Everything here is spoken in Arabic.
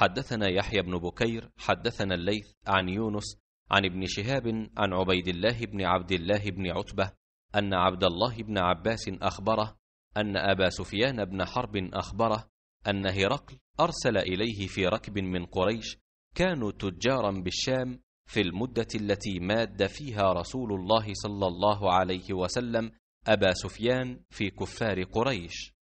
حدثنا يحيى بن بكير حدثنا الليث عن يونس عن ابن شهاب عن عبيد الله بن عبد الله بن عتبه ان عبد الله بن عباس اخبره ان ابا سفيان بن حرب اخبره ان هرقل ارسل اليه في ركب من قريش كانوا تجارا بالشام في المده التي ماد فيها رسول الله صلى الله عليه وسلم ابا سفيان في كفار قريش